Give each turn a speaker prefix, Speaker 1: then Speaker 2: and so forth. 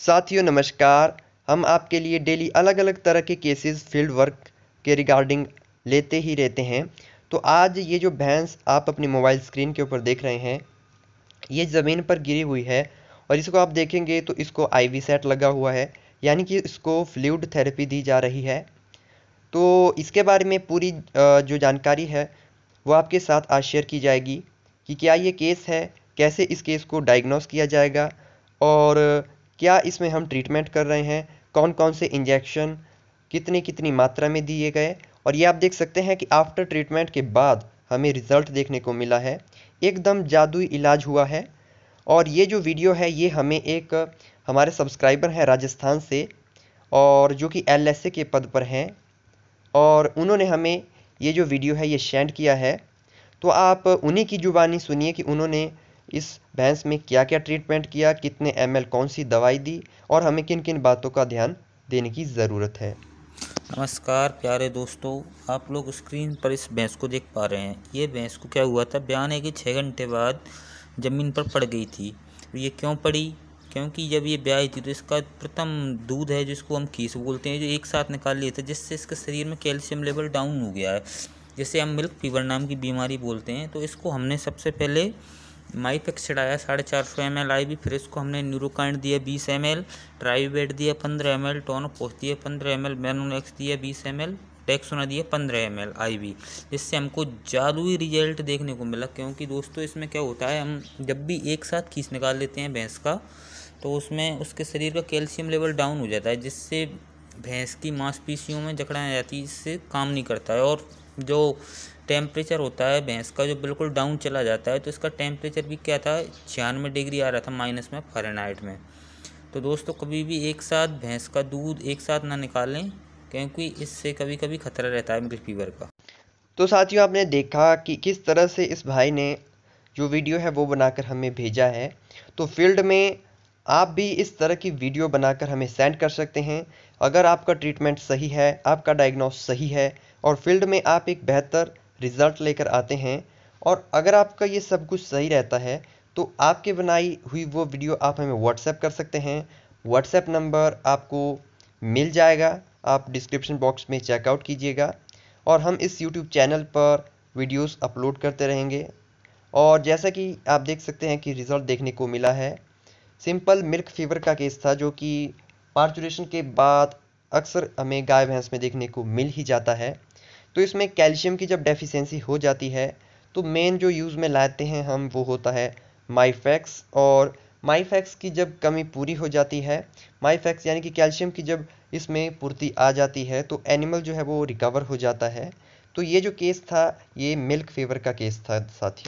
Speaker 1: साथियों नमस्कार हम आपके लिए डेली अलग अलग तरह के केसेस फील्ड वर्क के रिगार्डिंग लेते ही रहते हैं तो आज ये जो भैंस आप अपनी मोबाइल स्क्रीन के ऊपर देख रहे हैं ये ज़मीन पर गिरी हुई है और इसको आप देखेंगे तो इसको आईवी सेट लगा हुआ है यानी कि इसको फ्लूड थेरेपी दी जा रही है तो इसके बारे में पूरी जो जानकारी है वो आपके साथ आज शेयर की जाएगी कि क्या ये केस है कैसे इस केस को डायग्नोस किया जाएगा और क्या इसमें हम ट्रीटमेंट कर रहे हैं कौन कौन से इंजेक्शन कितनी कितनी मात्रा में दिए गए और ये आप देख सकते हैं कि आफ्टर ट्रीटमेंट के बाद हमें रिज़ल्ट देखने को मिला है एकदम जादुई इलाज हुआ है और ये जो वीडियो है ये हमें एक हमारे सब्सक्राइबर हैं राजस्थान से और जो कि एल के पद पर हैं और उन्होंने हमें ये जो वीडियो है ये शेंड किया है तो आप उन्हीं की ज़ुबानी सुनिए कि उन्होंने इस भैंस में क्या क्या ट्रीटमेंट किया कितने एम कौन सी दवाई दी और हमें किन किन बातों का ध्यान देने की ज़रूरत है
Speaker 2: नमस्कार प्यारे दोस्तों आप लोग स्क्रीन पर इस भैंस को देख पा रहे हैं ये भैंस को क्या हुआ था बयान है कि छः घंटे बाद ज़मीन पर पड़ गई थी ये क्यों पड़ी क्योंकि जब ये ब्याई थी तो इसका प्रथम दूध है जिसको हम खीस बोलते हैं जो एक साथ निकाल लिए थे जिससे इसके शरीर में कैल्शियम लेवल डाउन हो गया है जिसे हम मिल्क फीवर नाम की बीमारी बोलते हैं तो इसको हमने सबसे पहले माई पेक्सिड आया साढ़े चार सौ एम एल आई भी फ्रेश को हमने न्यूरोकाइंड दिया बीस एम एल ट्राईवेट दिया पंद्रह एम एल टोन पोस्ट दिया पंद्रह एम एल एक्स दिया बीस एम एल टेक्सोना दिया पंद्रह एम एल आई वी जिससे हमको जादुई रिजल्ट देखने को मिला क्योंकि दोस्तों इसमें क्या होता है हम जब भी एक साथ खींच निकाल लेते हैं भैंस का तो उसमें उसके शरीर का कैल्शियम लेवल डाउन हो जाता है जिससे भैंस की मांसपेशियों में जकड़ाएँ जाती है इससे काम नहीं करता है और जो टेम्परेचर होता है भैंस का जो बिल्कुल डाउन चला जाता है तो इसका टेम्परेचर भी क्या था छियानवे डिग्री आ रहा था माइनस में फ़ारेनहाइट में तो दोस्तों कभी भी एक साथ भैंस का दूध एक साथ ना निकालें क्योंकि इससे कभी कभी खतरा रहता है मिल्क फीवर का
Speaker 1: तो साथियों आपने देखा कि किस तरह से इस भाई ने जो वीडियो है वो बनाकर हमें भेजा है तो फील्ड में आप भी इस तरह की वीडियो बनाकर हमें सेंड कर सकते हैं अगर आपका ट्रीटमेंट सही है आपका डायग्नोस सही है और फील्ड में आप एक बेहतर रिज़ल्ट लेकर आते हैं और अगर आपका ये सब कुछ सही रहता है तो आपके बनाई हुई वो वीडियो आप हमें व्हाट्सएप कर सकते हैं व्हाट्सएप नंबर आपको मिल जाएगा आप डिस्क्रिप्शन बॉक्स में चेकआउट कीजिएगा और हम इस यूट्यूब चैनल पर वीडियोस अपलोड करते रहेंगे और जैसा कि आप देख सकते हैं कि रिज़ल्ट देखने को मिला है सिंपल मिल्क फीवर का केस था जो कि पार्चुरेशन के बाद अक्सर हमें गाय भैंस में देखने को मिल ही जाता है तो इसमें कैल्शियम की जब डेफिशिएंसी हो जाती है तो मेन जो यूज़ में लाते हैं हम वो होता है माईफैक्स और माईफैक्स की जब कमी पूरी हो जाती है माईफैक्स यानी कि कैल्शियम की जब इसमें पूर्ति आ जाती है तो एनिमल जो है वो रिकवर हो जाता है तो ये जो केस था ये मिल्क फीवर का केस था साथियों